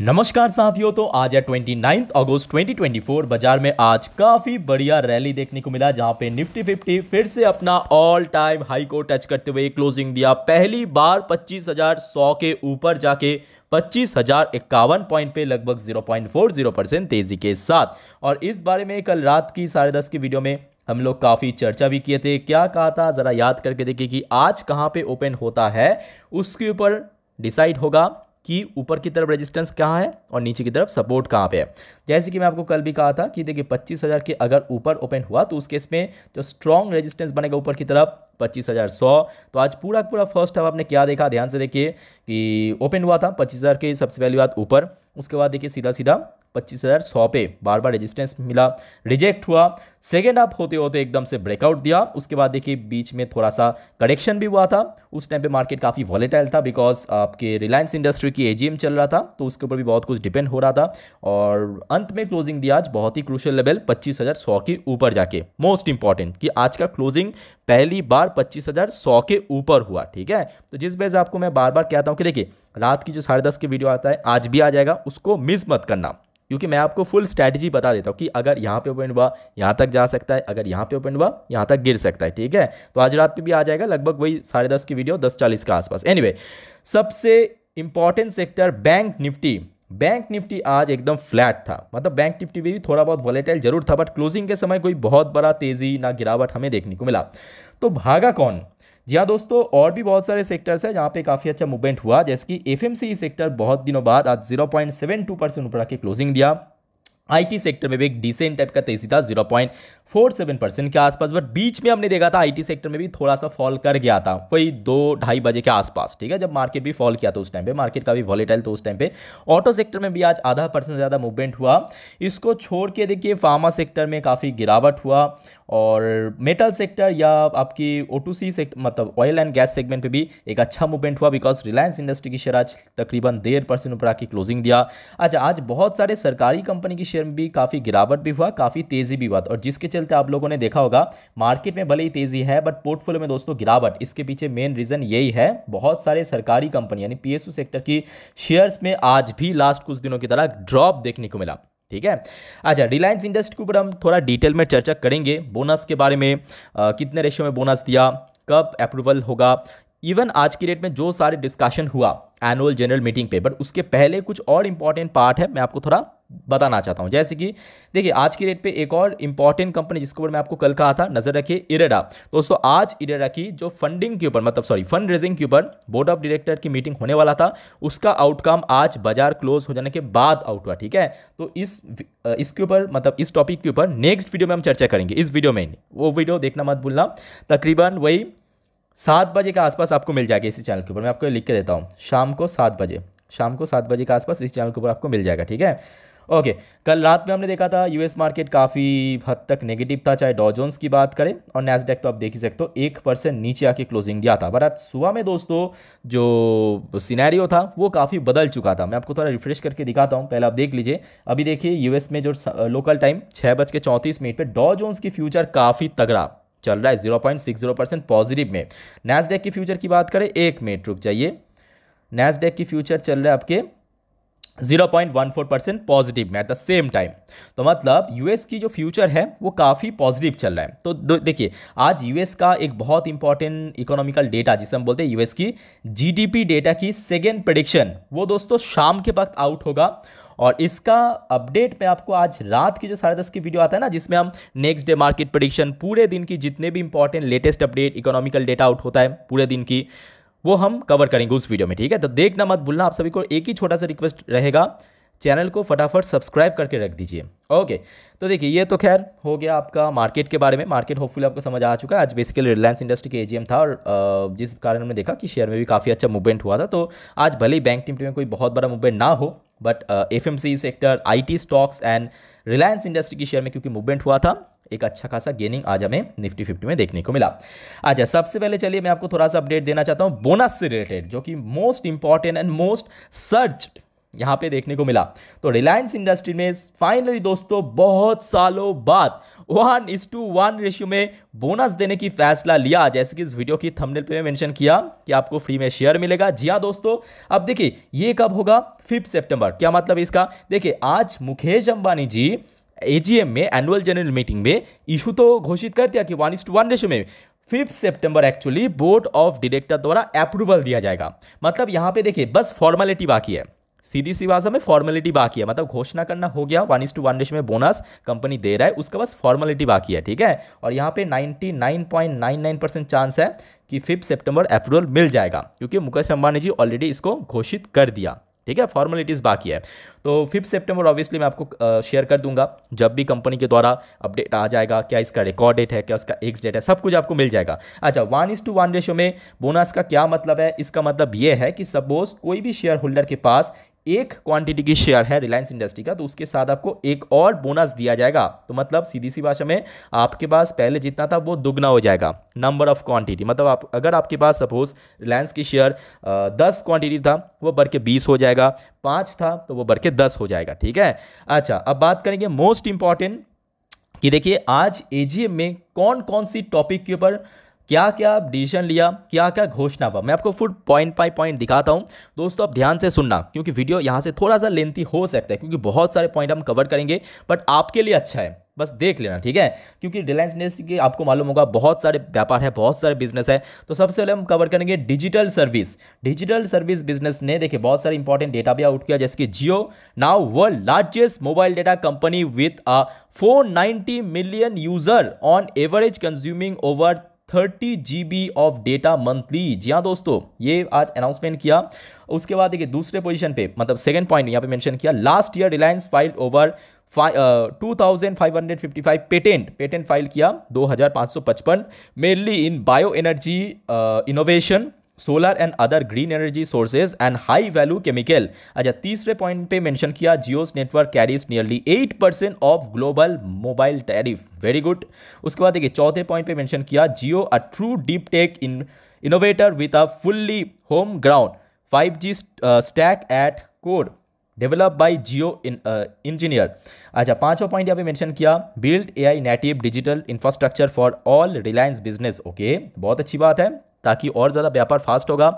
नमस्कार साथियों तो आज है 29 अगस्त 2024 बाजार में आज काफ़ी बढ़िया रैली देखने को मिला जहां पे निफ्टी 50 फिर से अपना ऑल टाइम हाई को टच करते हुए क्लोजिंग दिया पहली बार 25,100 के ऊपर जाके पच्चीस हजार इक्यावन पॉइंट पे लगभग 0.40 परसेंट तेजी के साथ और इस बारे में कल रात की साढ़े दस की वीडियो में हम लोग काफ़ी चर्चा भी किए थे क्या कहा था ज़रा याद करके देखिए कि आज कहाँ पे ओपन होता है उसके ऊपर डिसाइड होगा कि ऊपर की तरफ रेजिस्टेंस कहाँ है और नीचे की तरफ सपोर्ट कहाँ पे है जैसे कि मैं आपको कल भी कहा था कि देखिए पच्चीस हज़ार के अगर ऊपर ओपन हुआ तो उस केस में जो स्ट्रॉन्ग रेजिस्टेंस बनेगा ऊपर की तरफ पच्चीस हज़ार सौ तो आज पूरा पूरा फर्स्ट हाफ आपने क्या देखा ध्यान से देखिए कि ओपन हुआ था पच्चीस हज़ार के सबसे पहली बात ऊपर उसके बाद देखिए सीधा सीधा पच्चीस हज़ार सौ पे बार बार रेजिस्टेंस मिला रिजेक्ट हुआ सेकेंड हाफ होते होते एकदम से ब्रेकआउट दिया उसके बाद देखिए बीच में थोड़ा सा करेक्शन भी हुआ था उस टाइम पे मार्केट काफ़ी वॉलेटाइल था बिकॉज आपके रिलायंस इंडस्ट्री की एजीएम चल रहा था तो उसके ऊपर भी बहुत कुछ डिपेंड हो रहा था और अंत में क्लोजिंग दिया आज बहुत ही क्रूशल लेवल 25,100 के ऊपर जाके मोस्ट इंपॉर्टेंट कि आज का क्लोजिंग पहली बार 25,100 के ऊपर हुआ ठीक है तो जिस वजह से आपको मैं बार बार कहता हूँ कि देखिए रात की जो साढ़े दस की वीडियो आता है आज भी आ जाएगा उसको मिस मत करना क्योंकि मैं आपको फुल स्ट्रैटेजी बता देता हूँ कि अगर यहाँ पे ओपन हुआ यहाँ तक जा सकता है अगर यहाँ पे ओपन हुआ यहाँ तक गिर सकता है ठीक है तो आज रात पे भी आ जाएगा लगभग वही साढ़े दस की वीडियो दस चालीस के आसपास एनीवे anyway, सबसे important sector bank Nifty bank Nifty आज एकदम फ्लैट था मतलब बैंक निफ्टी में भी थोड़ा बहुत वॉलेटाइल जरूर था बट क्लोजिंग के समय कोई बहुत बड़ा तेजी ना गिरावट हमें देखने को मिला तो भागा कौन जी हाँ दोस्तों और भी बहुत सारे सेक्टर्स हैं जहाँ पे काफ़ी अच्छा मूवमेंट हुआ जैसे कि एफ सेक्टर बहुत दिनों बाद आज 0.72 परसेंट ऊपर आके क्लोजिंग दिया आईटी सेक्टर में भी एक डिसेंट टाइप का तेजी था zero point four seven percent के आसपास बट बीच में हमने देखा था आईटी सेक्टर में भी थोड़ा सा फॉल कर गया था वही दो ढाई बजे के आसपास ठीक है जब मार्केट भी फॉल किया था उस टाइम पे मार्केट का भी वॉलेटाइल था उस टाइम पे ऑटो सेक्टर में भी आज आधा परसेंट ज़्यादा मूवमेंट हुआ इसको छोड़ के देखिए फार्मा सेक्टर में काफ़ी गिरावट हुआ और मेटल सेक्टर या आपकी ओ टू सी सेक्टर मतलब ऑयल एंड गैस सेगमेंट पे भी एक अच्छा मूवमेंट हुआ बिकॉज रिलायंस इंडस्ट्री की शेयर आज तकरीबन डेढ़ परसेंट ऊपर आके क्लोजिंग दिया अच्छा आज बहुत सारे सरकारी कंपनी की शेयर शेयर में भी काफ़ी गिरावट भी हुआ काफ़ी तेज़ी भी हुआ और जिसके चलते आप लोगों ने देखा होगा मार्केट में भले ही तेज़ी है बट पोर्टफोलियो में दोस्तों गिरावट इसके पीछे मेन रीज़न यही है बहुत सारे सरकारी कंपनी यानी पी सेक्टर की शेयर्स में आज भी लास्ट कुछ दिनों की तरह ड्रॉप देखने को मिला ठीक है अच्छा रिलायंस इंडस्ट्री के ऊपर हम थोड़ा डिटेल में चर्चा करेंगे बोनस के बारे में आ, कितने रेशियो में बोनस दिया कब अप्रूवल होगा इवन आज की डेट में जो सारे डिस्कशन हुआ एनुअल जनरल मीटिंग पे बट उसके पहले कुछ और इंपॉर्टेंट पार्ट है मैं आपको थोड़ा बताना चाहता हूं जैसे कि देखिए आज की डेट पे एक और इंपॉर्टेंट कंपनी जिसके ऊपर मैं आपको कल कहा था नजर रखिए इरेडा दोस्तों आज इरेडा की जो फंडिंग के ऊपर मतलब सॉरी फंड रेजिंग के ऊपर बोर्ड ऑफ डायरेक्टर की मीटिंग होने वाला था उसका आउटकम आज बाजार क्लोज हो जाने के बाद आउट हुआ ठीक है तो इस इसके ऊपर मतलब इस टॉपिक के ऊपर नेक्स्ट वीडियो में हम चर्चा करेंगे इस वीडियो में वो वीडियो देखना मत भूलना तकरीबन वही सात बजे के आसपास आपको मिल जाएगा इसी चैनल के ऊपर मैं आपको लिख के देता हूँ शाम को सात बजे शाम को सात बजे के आसपास इस चैनल के ऊपर आपको मिल जाएगा ठीक है ओके कल रात में हमने देखा था यूएस मार्केट काफ़ी हद तक नेगेटिव था चाहे डॉजोन्स की बात करें और नैसडेक तो आप देख ही सकते हो एक परसेंट नीचे आके क्लोजिंग दिया था बट आज सुबह में दोस्तों जो सिनेरियो था वो काफ़ी बदल चुका था मैं आपको थोड़ा रिफ्रेश करके दिखाता हूँ पहले आप देख लीजिए अभी देखिए यूएस में जो लोकल टाइम छः बज के चौंतीस मिनट पर डॉजोन्स की फ्यूचर काफ़ी तगड़ा चल रहा है zero point six zero percent positive में नैसडेक की फ्यूचर की बात करें एक मिनट रुक जाइए नैसडेक की फ्यूचर चल रहा है आपके zero point one four percent positive में एट द सेम टाइम तो मतलब यूएस की जो फ्यूचर है वो काफ़ी पॉजिटिव चल रहा है तो देखिए आज यूएस का एक बहुत इंपॉर्टेंट इकोनॉमिकल डेटा जिसे हम बोलते हैं यूएस की जीडीपी डेटा की सेकेंड प्रडिक्शन वो दोस्तों शाम के वक्त आउट होगा और इसका अपडेट मैं आपको आज रात की जो साढ़े दस की वीडियो आता है ना जिसमें हम नेक्स्ट डे मार्केट प्रडिक्शन पूरे दिन की जितने भी important latest update economical data out होता है पूरे दिन की वो हम कवर करेंगे उस वीडियो में ठीक है तो देखना मत भूलना आप सभी को एक ही छोटा सा रिक्वेस्ट रहेगा चैनल को फटाफट सब्सक्राइब करके रख दीजिए ओके तो देखिए ये तो खैर हो गया आपका मार्केट के बारे में मार्केट होपफुली आपको समझ आ चुका है आज बेसिकली रिलायंस इंडस्ट्री के एजीएम था और जिस कारण हमने देखा कि शेयर में भी काफ़ी अच्छा मूवमेंट हुआ था तो आज भले ही बैंक निफ्टी में कोई बहुत बड़ा मूवमेंट ना हो but F sector I stocks and Reliance Industry के शेयर में क्योंकि मूवमेंट हुआ था एक अच्छा खासा गेनिंग आज हमें निफ्टी फिफ्टी में देखने को मिला अच्छा सबसे पहले चलिए मैं आपको थोड़ा सा अपडेट देना चाहता हूँ बोनस से रिलेटेड जो कि most important and most search यहाँ पे देखने को मिला तो रिलायंस इंडस्ट्री में फाइनली दोस्तों बहुत सालों बाद one is to one ratio में बोनस देने की फैसला लिया जैसे कि इस वीडियो की थंबनेल पे मेंशन किया कि आपको फ्री में शेयर मिलेगा जी हाँ दोस्तों अब देखिए ये कब होगा फिफ्थ सितंबर क्या मतलब इसका देखिए आज मुकेश अंबानी जी एजीएम में एनुअल जनरल मीटिंग में इशू तो घोषित कर दिया कि one is to one ratio में fifth September actually board of director द्वारा अप्रूवल दिया जाएगा मतलब यहाँ पे देखिए बस फॉर्मेलिटी बाकी है सीधी सी भाषा में फॉर्मेलिटी बाकी है मतलब घोषणा करना हो गया one is to one days में बोनस कंपनी दे रहा है उसका बस फॉर्मेलिटी बाकी है ठीक है और यहाँ पे 99.99 परसेंट चांस है कि फिफ्थ सितंबर अप्रूवल मिल जाएगा क्योंकि मुकेश अंबानी जी ऑलरेडी इसको घोषित कर दिया ठीक है फॉर्मेलिटीज़ बाकी है तो फिफ्थ सेप्टेम्बर ऑब्वियसली मैं आपको शेयर कर दूंगा जब भी कंपनी के द्वारा अपडेट आ जाएगा क्या इसका रिकॉर्ड डेट है क्या उसका एक्स डेट है सब कुछ आपको मिल जाएगा अच्छा one is to one ratio में बोनस का क्या मतलब है इसका मतलब ये है कि सपोज कोई भी शेयर होल्डर के पास एक क्वांटिटी की शेयर है रिलायंस इंडस्ट्री का तो उसके साथ आपको एक और बोनस दिया जाएगा तो मतलब सीधी सी भाषा में आपके पास पहले जितना था वो दुगना हो जाएगा नंबर ऑफ क्वांटिटी मतलब आप अगर आपके पास सपोज रिलायंस की शेयर दस क्वांटिटी था वो बढ़ के बीस हो जाएगा पाँच था तो वो बढ़ के दस हो जाएगा ठीक है अच्छा अब बात करेंगे मोस्ट इंपॉर्टेंट कि देखिए आज ए में कौन कौन सी टॉपिक के ऊपर क्या क्या डिसीजन लिया क्या क्या घोषणा हुआ मैं आपको फुल पॉइंट बाई पॉइंट दिखाता हूँ दोस्तों आप ध्यान से सुनना क्योंकि वीडियो यहाँ से थोड़ा सा लेंथी हो सकता है क्योंकि बहुत सारे पॉइंट हम कवर करेंगे बट आपके लिए अच्छा है बस देख लेना ठीक है क्योंकि रिलायंस इंडस्ट्री के आपको मालूम होगा बहुत सारे व्यापार है बहुत सारे बिजनेस है तो सबसे पहले हम कवर करेंगे digital service digital service business ने देखिए बहुत सारे इंपॉर्टेंट डेटा भी आउट किया जैसे कि Jio now world largest mobile data company with a 490 million user on average consuming over thirty G of data monthly जी हाँ दोस्तों ये आज अनाउंसमेंट किया उसके बाद देखिए दूसरे पोजीशन पे मतलब सेकंड पॉइंट यहाँ पे मेंशन किया last year Reliance file over two thousand five hundred fifty five patent patent file किया दो हज़ार पाँच सौ पचपन mainly in bio energy innovation solar and other green energy sources and high value chemical अच्छा तीसरे पॉइंट पे मेंशन किया Jio's network carries nearly eight percent of global mobile tariff very good उसके बाद देखिए चौथे पॉइंट पे मेंशन किया Jio a true deep take in innovator with a fully home ground five G stack at core develop by Jio engineer अच्छा पांचवा point यहाँ पे मेंशन किया build AI native digital infrastructure for all Reliance business okay बहुत अच्छी बात है ताकि और ज़्यादा व्यापार फास्ट होगा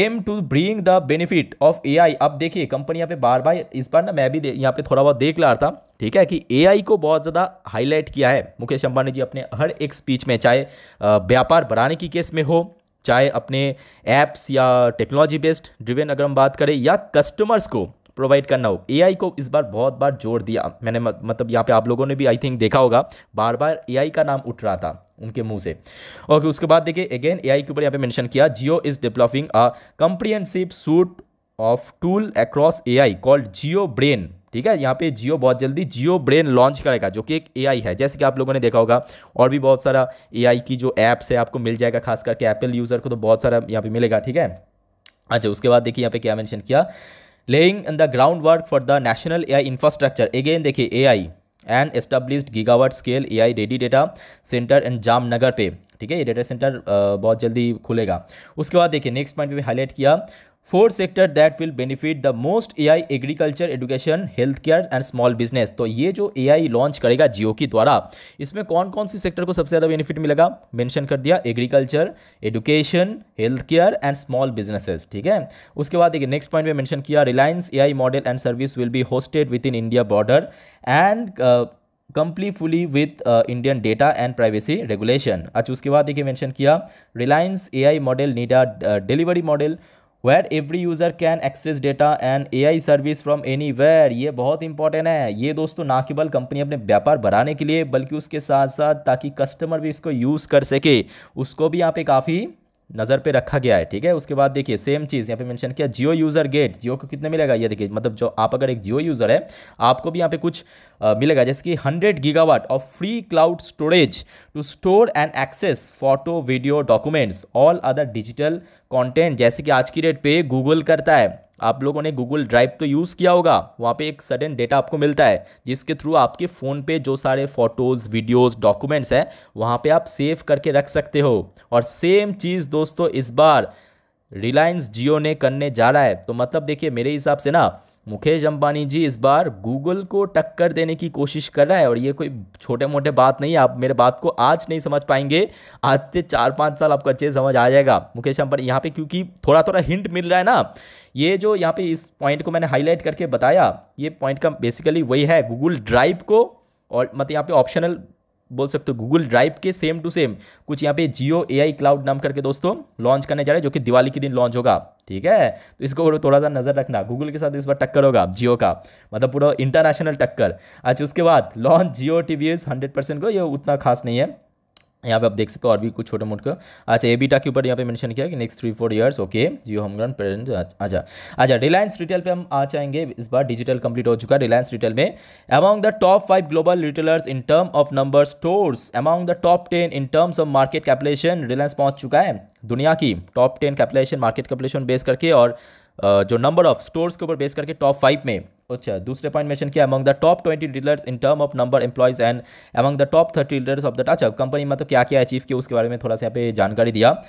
aim to bring the benefit of A I अब देखिए कंपनी यहाँ पे बार बार इस बार ना मैं भी यहाँ पे थोड़ा बहुत देख ला रहा था ठीक है कि ए आई को बहुत ज़्यादा हाईलाइट किया है मुकेश अंबानी जी अपने हर एक स्पीच में चाहे व्यापार बढ़ाने की केस में हो चाहे अपने ऐप्स या टेक्नोलॉजी बेस्ड ड्रिवेन अगर हम बात करें या कस्टमर्स को प्रोवाइड करना हो ए को इस बार बहुत बार जोर दिया मैंने मतलब यहाँ पे आप लोगों ने भी आई थिंक देखा होगा बार बार ए का नाम उठ रहा था उनके मुंह से ओके okay, उसके बाद देखिए अगेन ए के ऊपर यहाँ पे मेंशन किया Jio is developing a comprehensive suite of tool across A called Jio brain ठीक है यहाँ पे जियो बहुत जल्दी जियो ब्रेन लॉन्च करेगा जो कि एक एआई है जैसे कि आप लोगों ने देखा होगा और भी बहुत सारा एआई की जो ऐप्स है आपको मिल जाएगा खास करके एप्पल यूज़र को तो बहुत सारा यहाँ पे मिलेगा ठीक है अच्छा उसके बाद देखिए यहाँ पे क्या मेंशन किया laying the ground work for the national A I infrastructure again देखिए A I and establish gigawatt scale A I ready data center and Jamnagar पे ठीक है ये डेटा सेंटर बहुत जल्दी खुलेगा उसके बाद देखिए नेक्स्ट पॉइंट पे हाईलाइट किया fourth sector that will benefit the most AI agriculture education health care and small business तो ये जो एआई लॉन्च करेगा जियो के द्वारा इसमें कौन कौन सी सेक्टर को सबसे ज़्यादा बेनिफिट मिलेगा मेंशन कर दिया agriculture education health care and small businesses ठीक है उसके बाद देखिए नेक्स्ट पॉइंट में मैंशन किया Reliance I model and service will be hosted with in India border and fully with Indian data and privacy regulation अच्छा उसके बाद देखिए मैंशन किया रिलायंस ए आई मॉडल नीडा delivery model where every user can access data and A I service from any ये बहुत important है ये दोस्तों ना केवल कंपनी अपने व्यापार बढ़ाने के लिए बल्कि उसके साथ साथ ताकि कस्टमर भी इसको यूज़ कर सके उसको भी यहाँ पे काफ़ी नज़र पे रखा गया है ठीक है उसके बाद देखिए सेम चीज़ यहाँ पे मेंशन किया जियो यूज़र गेट जियो को कितने मिलेगा ये देखिए मतलब जो आप अगर एक जियो यूज़र है आपको भी यहाँ पे कुछ आ, मिलेगा जैसे कि 100 gigawatt of free cloud storage to store and access photo video documents all other digital content जैसे कि आज की डेट पे गूगल करता है आप लोगों ने गूगल ड्राइव तो यूज़ किया होगा वहाँ पे एक सडन डेटा आपको मिलता है जिसके थ्रू आपके फ़ोन पे जो सारे फ़ोटोज़ वीडियोज़ डॉक्यूमेंट्स हैं वहाँ पे आप सेव करके रख सकते हो और सेम चीज़ दोस्तों इस बार रिलायंस जियो ने करने जा रहा है तो मतलब देखिए मेरे हिसाब से ना मुकेश अंबानी जी इस बार गूगल को टक्कर देने की कोशिश कर रहा है और ये कोई छोटे मोटे बात नहीं है आप मेरे बात को आज नहीं समझ पाएंगे आज से चार पाँच साल आपको अच्छे समझ आ जाएगा मुकेश अंबानी यहाँ पे क्योंकि थोड़ा थोड़ा हिंट मिल रहा है ना ये जो यहाँ पे इस पॉइंट को मैंने हाईलाइट करके बताया ये पॉइंट का बेसिकली वही है गूगल ड्राइव को और मतलब यहाँ पे ऑप्शनल बोल सकते हो गूगल ड्राइव के सेम टू सेम कुछ यहाँ पे जियो आई क्लाउड नाम करके दोस्तों लॉन्च करने जा रहे हैं जो कि दिवाली के दिन लॉन्च होगा ठीक है तो इसको थोड़ा सा नज़र रखना गूगल के साथ इस बार टक्कर होगा जियो का मतलब पूरा इंटरनेशनल टक्कर अच्छा उसके बाद launch Jio TV V hundred percent को ये उतना खास नहीं है यहाँ पे आप देख सकते हो और भी कुछ छोटे मोटे अच्छा ए बीटा के ऊपर यहाँ पे मेंशन किया कि next three four years okay Jio home ground present अच्छा अच्छा रिलायंस रिटेल पे हम आ जाएंगे इस बार डिजिटल कंप्लीट हो चुका है रिलायंस रिटेल में among the top five global retailers in term of number stores among the top ten in terms of market capitalisation Reliance पहुंच चुका है दुनिया की top ten capitalisation market capitalisation base करके और जो नंबर ऑफ स्टोर्स के ऊपर बेस करके टॉप फाइव में अच्छा दूसरे पॉइंट मेंशन किया among the top twenty dealers in term of number employees and among the top thirty dealers of the अच्छा कंपनी मतलब क्या क्या अचीव किया उसके बारे में थोड़ा सा यहाँ पे जानकारी दिया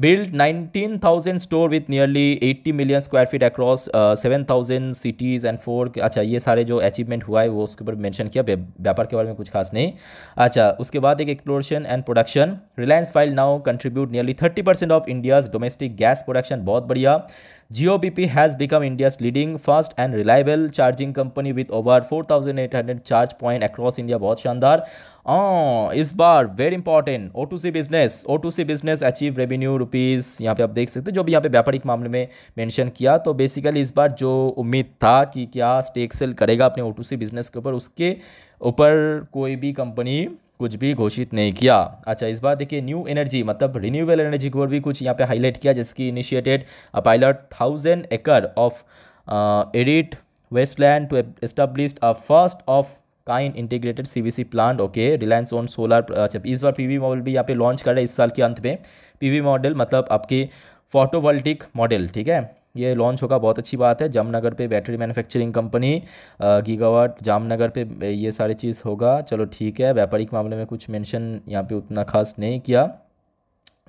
build 19,000 store with nearly 80 million square feet across seven 7,000 cities and four अच्छा ये सारे जो अचीवमेंट हुआ है वो उसके ऊपर मेंशन किया व्यापार के बारे में कुछ खास नहीं अच्छा उसके बाद एक exploration and production Reliance file now contribute nearly 30 percent of India's domestic gas production बहुत बढ़िया Jio B P become India's leading fast and reliable charging company reliable over four thousand eight hundred charge point across India बहुत शानदार हाँ, इस बार very important O to C business O to C business achieve revenue rupees यहाँ पे आप देख सकते हो जो भी यहाँ पे व्यापारिक मामले में मेंशन किया तो बेसिकली इस बार जो उम्मीद था कि क्या स्टेक सेल करेगा अपने ओ टू सी बिजनेस के ऊपर उसके ऊपर कोई भी कंपनी कुछ भी घोषित नहीं किया अच्छा इस बार देखिए न्यू एनर्जी मतलब रिन्यूएबल एनर्जी को भी कुछ यहाँ पे हाईलाइट किया जिसकी initiated a pilot thousand acre of edit wasteland to establish a first of kind integrated C plant okay Reliance on solar अच्छा इस बार पीवी मॉडल भी यहाँ पे लॉन्च कर रहे हैं इस साल के अंत में पीवी मॉडल मतलब आपके फोटोवोल्टिक मॉडल ठीक है ये लॉन्च होगा बहुत अच्छी बात है जामनगर पे battery manufacturing company gigawatt Jamnagar पे ये सारी चीज़ होगा चलो ठीक है व्यापारिक मामले में कुछ मेंशन यहाँ पे उतना खास नहीं किया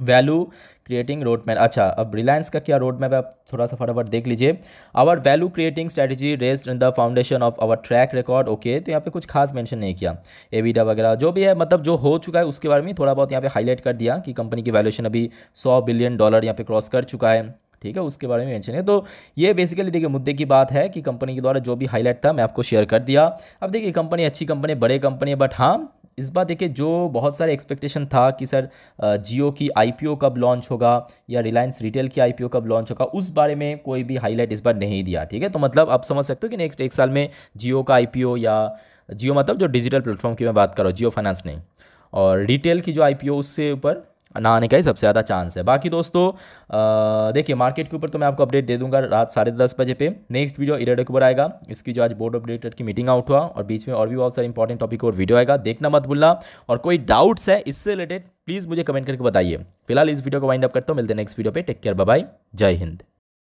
वैल्यू क्रिएटिंग रोड मैप अच्छा अब रिलायंस का क्या रोड मैप आप थोड़ा सा फटाफट देख लीजिए our value creating strategy rests in the foundation of our track record okay तो यहाँ पे कुछ खास मेंशन नहीं किया एविडा वगैरह जो भी है मतलब जो हो चुका है उसके बारे में थोड़ा बहुत यहाँ पे हाईलाइट कर दिया कि कंपनी की वैल्यूशन अभी सौ बिलियन डॉलर यहाँ पे क्रॉस कर चुका है ठीक है उसके बारे में मैंशन है तो ये बेसिकली देखिए मुद्दे की बात है कि कंपनी के द्वारा जो भी हाईलाइट था मैं आपको शेयर कर दिया अब देखिए कंपनी अच्छी कंपनी बड़े कंपनी है बट हाँ इस बार देखिए जो बहुत सारे एक्सपेक्टेशन था कि सर जियो की आईपीओ कब लॉन्च होगा या रिलायंस रिटेल की आईपीओ कब लॉन्च होगा उस बारे में कोई भी हाईलाइट इस बार नहीं दिया ठीक है तो मतलब आप समझ सकते हो कि नेक्स्ट एक साल में जियो का आईपीओ या जियो मतलब जो डिजिटल प्लेटफॉर्म की मैं बात कर रहा हूँ जियो फाइनेंस नहीं और रिटेल की जो आई उससे ऊपर ना आने का ही सबसे ज़्यादा चांस है बाकी दोस्तों देखिए मार्केट के ऊपर तो मैं आपको अपडेट दे दूंगा रात साढ़े दस बजे पे नेक्स्ट वीडियो इरेडो के ऊपर आएगा इसकी जो आज बोर्ड ऑफ डायरेक्टर की मीटिंग आउट हुआ और बीच में और भी बहुत सारे इंपॉर्टेंट टॉपिक और वीडियो आएगा देखना मत भूलना और कोई डाउट्स है इससे रिलेटेड प्लीज़ मुझे कमेंट करके बताइए फिलहाल इस वीडियो को वाइंड अप करता हूँ मिलते हैं नेक्स्ट वीडियो पर take care bye Jai Hind